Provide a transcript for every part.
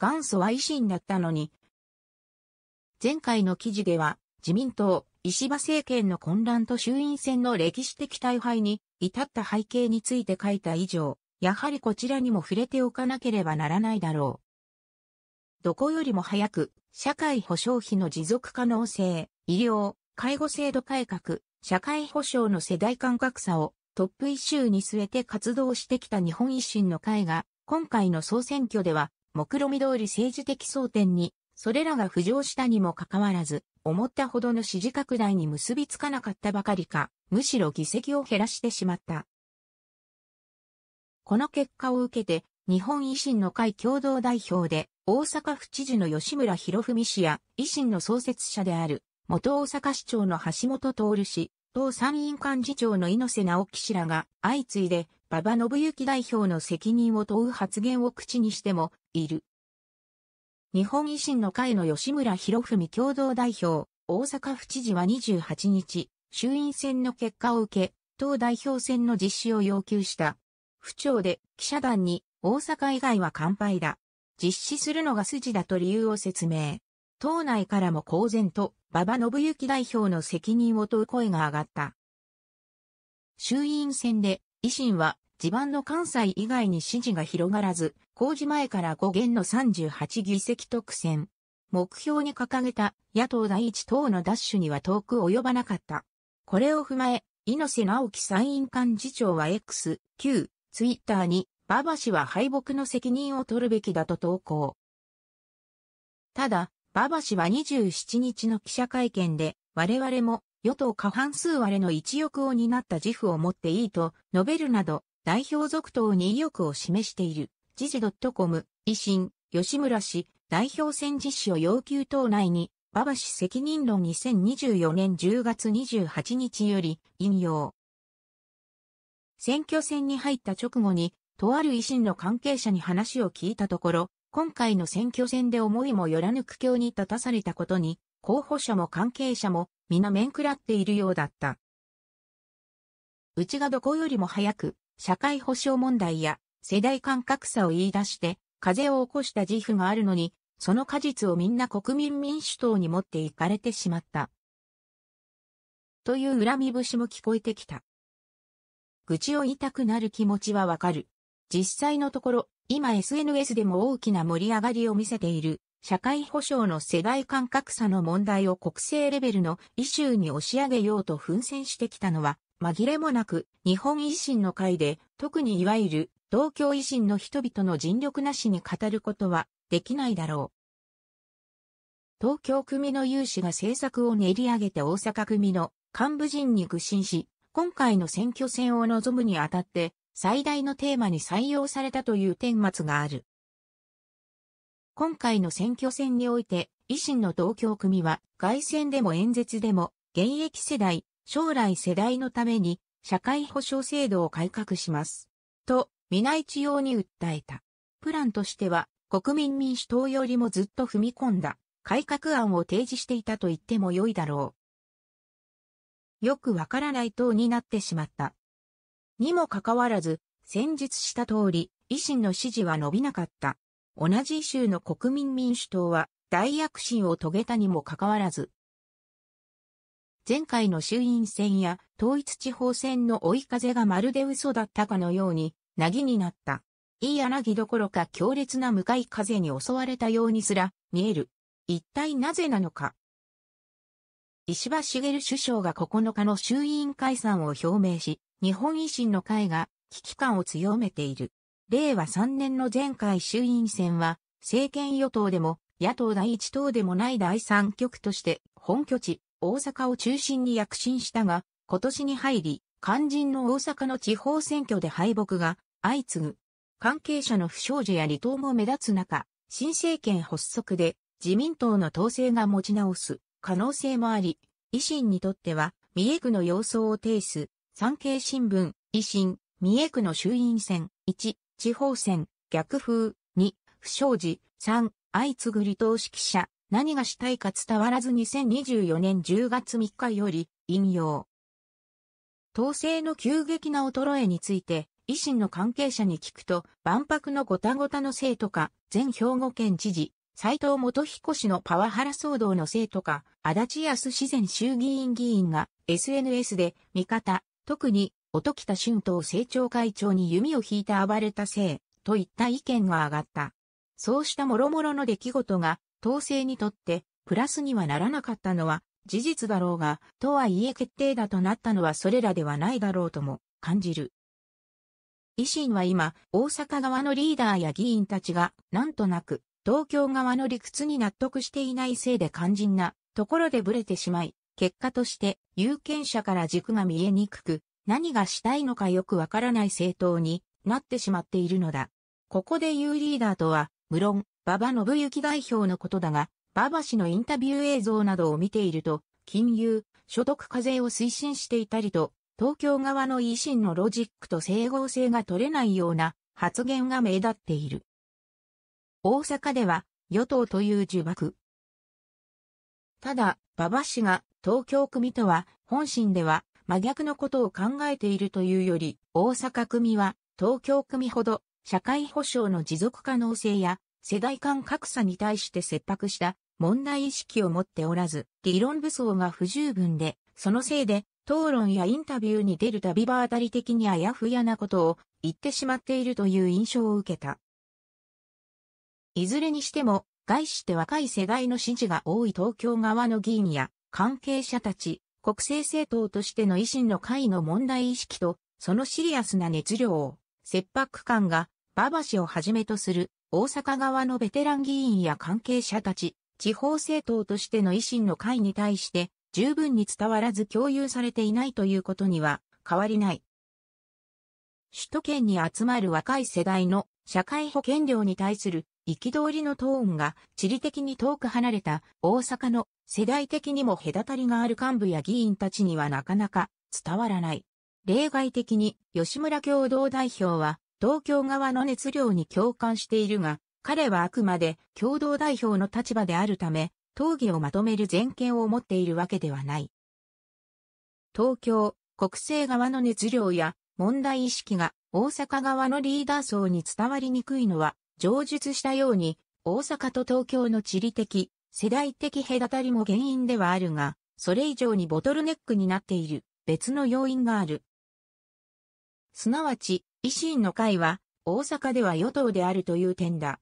元祖は維新だったのに。前回の記事では、自民党、石破政権の混乱と衆院選の歴史的大敗に至った背景について書いた以上、やはりこちらにも触れておかなければならないだろう。どこよりも早く、社会保障費の持続可能性、医療、介護制度改革、社会保障の世代間格差をトップ1周に据えて活動してきた日本維新の会が、今回の総選挙では目論見通り政治的争点に、それらが浮上したにもかかわらず、思ったほどの支持拡大に結びつかなかったばかりか、むしろ議席を減らしてしまった。この結果を受けて、日本維新の会共同代表で、大阪府知事の吉村博文氏や、維新の創設者である、元大阪市長の橋本徹氏、党参院幹事長の猪瀬直樹氏らが、相次いで、馬場信行代表の責任を問う発言を口にしても、いる。日本維新の会の吉村博文共同代表、大阪府知事は28日、衆院選の結果を受け、党代表選の実施を要求した。府庁で記者団に大阪以外は乾杯だ。実施するのが筋だと理由を説明。党内からも公然と馬場信行代表の責任を問う声が上がった。衆院選で維新は地盤の関西以外に支持が広がらず、工事前から5元の38議席特選。目標に掲げた野党第一党の奪取には遠く及ばなかった。これを踏まえ、猪瀬直樹参院幹事長は X、Q、ツイッターに、馬場氏は敗北の責任を取るべきだと投稿。ただ、馬場氏は27日の記者会見で、我々も与党過半数割れの一翼を担った自負を持っていいと述べるなど、代表続投に意欲を示している。時事 .com、維新、吉村氏、代表選実施を要求党内に、馬場氏責任論2024年10月28日より、引用。選挙戦に入った直後に、とある維新の関係者に話を聞いたところ、今回の選挙戦で思いもよらぬ苦境に立たされたことに、候補者も関係者も皆面食らっているようだった。うちがどこよりも早く、社会保障問題や世代間格差を言い出して、風を起こした自負があるのに、その果実をみんな国民民主党に持っていかれてしまった。という恨み節も聞こえてきた。愚痴を言いたくなる気持ちはわかる。実際のところ、今 SNS でも大きな盛り上がりを見せている社会保障の世代間格差の問題を国政レベルのイシューに押し上げようと奮戦してきたのは、紛れもなく日本維新の会で、特にいわゆる東京維新の人々の尽力なしに語ることはできないだろう。東京組の有志が政策を練り上げて大阪組の幹部陣に愚心し、今回の選挙戦を望むにあたって最大のテーマに採用されたという顛末がある。今回の選挙戦において、維新の東京組は、外戦でも演説でも、現役世代、将来世代のために、社会保障制度を改革します。と、皆一様に訴えた。プランとしては、国民民主党よりもずっと踏み込んだ、改革案を提示していたと言っても良いだろう。よくわからない党になってしまった。にもかかわらず、先述した通り、維新の支持は伸びなかった。同じ州の国民民主党は大躍進を遂げたにもかかわらず、前回の衆院選や統一地方選の追い風がまるで嘘だったかのように、なぎになった。いい柳どころか強烈な向かい風に襲われたようにすら見える。一体なぜなのか。石破茂首相が9日の衆院解散を表明し、日本維新の会が危機感を強めている。令和3年の前回衆院選は、政権与党でも、野党第一党でもない第三極として、本拠地、大阪を中心に躍進したが、今年に入り、肝心の大阪の地方選挙で敗北が相次ぐ。関係者の不祥事や離党も目立つ中、新政権発足で自民党の統制が持ち直す可能性もあり、維新にとっては三重区の様相を呈す産経新聞、維新、三重区の衆院選、1、地方選、逆風、2、不祥事、3、相次ぐ離党指揮者、何がしたいか伝わらず2024年10月3日より、引用。統制の急激な衰えについて、維新の関係者に聞くと、万博のごたごたの生徒か、前兵庫県知事、斎藤元彦氏のパワハラ騒動の生徒か、足立康自然衆議院議員が SNS で味方、特に音喜多春東政調会長に弓を引いて暴れたせい、といった意見が上がった。そうした諸々の出来事が、統制にとって、プラスにはならなかったのは、事実だろうが、とはいえ決定打となったのはそれらではないだろうとも感じる。維新は今、大阪側のリーダーや議員たちが、なんとなく、東京側の理屈に納得していないせいで肝心なところでブレてしまい、結果として有権者から軸が見えにくく、何がしたいのかよくわからない政党になってしまっているのだ。ここで言うリーダーとは、無論、馬場信幸代表のことだが、馬場氏のインタビュー映像などを見ていると、金融、所得課税を推進していたりと、東京側の維新のロジックと整合性が取れないような発言が目立っている。大阪では、与党という呪縛。ただ、馬場氏が東京組とは、本心では真逆のことを考えているというより、大阪組は東京組ほど社会保障の持続可能性や世代間格差に対して切迫した問題意識を持っておらず、理論武装が不十分で、そのせいで討論やインタビューに出るたび場当たり的にあやふやなことを言ってしまっているという印象を受けた。いずれにしても、資して若い世代の支持が多い東京側の議員や関係者たち、国政政党としての維新の会の問題意識と、そのシリアスな熱量、を、切迫感が、馬場氏をはじめとする大阪側のベテラン議員や関係者たち、地方政党としての維新の会に対して十分に伝わらず共有されていないということには変わりない。首都圏に集まる若い世代の社会保険料に対する憤りのトーンが地理的に遠く離れた大阪の世代的にも隔たりがある幹部や議員たちにはなかなか伝わらない。例外的に吉村共同代表は東京側の熱量に共感しているが、彼はあくまで共同代表の立場であるため、討議をまとめる全権を持っているわけではない。東京、国政側の熱量や問題意識が大阪側のリーダー層に伝わりにくいのは上述したように、大阪と東京の地理的、世代的隔たりも原因ではあるが、それ以上にボトルネックになっている別の要因がある。すなわち、維新の会は、大阪では与党であるという点だ。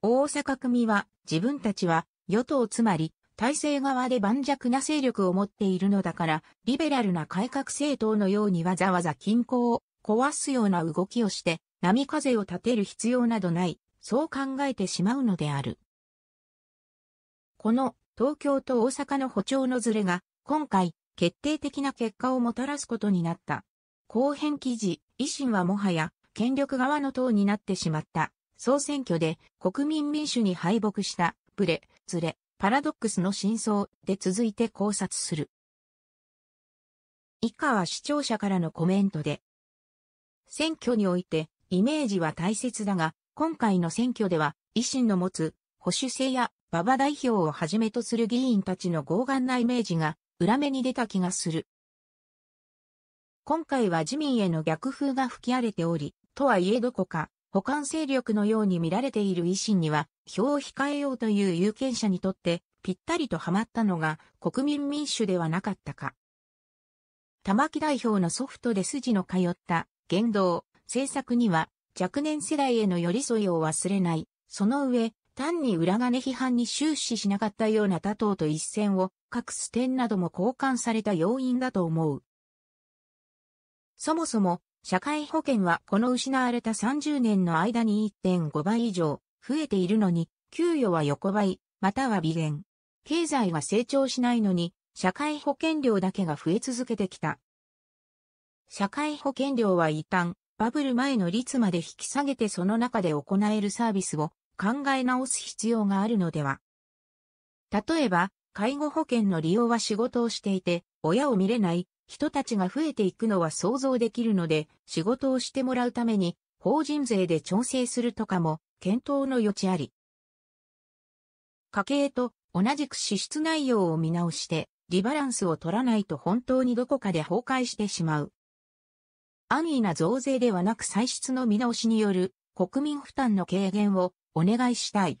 大阪組は、自分たちは、与党つまり、体制側で盤石な勢力を持っているのだから、リベラルな改革政党のようにわざわざ均衡を壊すような動きをして、波風を立てる必要などない、そう考えてしまうのである。この東京と大阪の歩調のズレが、今回、決定的な結果をもたらすことになった。後編記事、維新はもはや、権力側の党になってしまった。総選挙で国民民主に敗北した、ブレ、ズレ、パラドックスの真相で続いて考察する。以下は視聴者からのコメントで。選挙においてイメージは大切だが、今回の選挙では、維新の持つ保守性や馬場代表をはじめとする議員たちの傲岸なイメージが裏目に出た気がする。今回は自民への逆風が吹き荒れており、とはいえどこか、補完勢力のように見られている維新には、票を控えようという有権者にとって、ぴったりとはまったのが国民民主ではなかったか。玉木代表のソフトで筋の通った言動、制作には若年世代への寄り添いを忘れない。その上、単に裏金批判に終始しなかったような他党と一線を画す点なども交換された要因だと思う。そもそも、社会保険はこの失われた30年の間に1.5倍以上増えているのに、給与は横ばい、または微減。経済は成長しないのに、社会保険料だけが増え続けてきた。社会保険料は異端、バブル前の率まで引き下げてその中で行えるサービスを考え直す必要があるのでは。例えば、介護保険の利用は仕事をしていて、親を見れない人たちが増えていくのは想像できるので、仕事をしてもらうために、法人税で調整するとかも、検討の余地あり。家計と同じく支出内容を見直して、リバランスを取らないと本当にどこかで崩壊してしまう。安易な増税ではなく歳出の見直しによる国民負担の軽減をお願いしたい。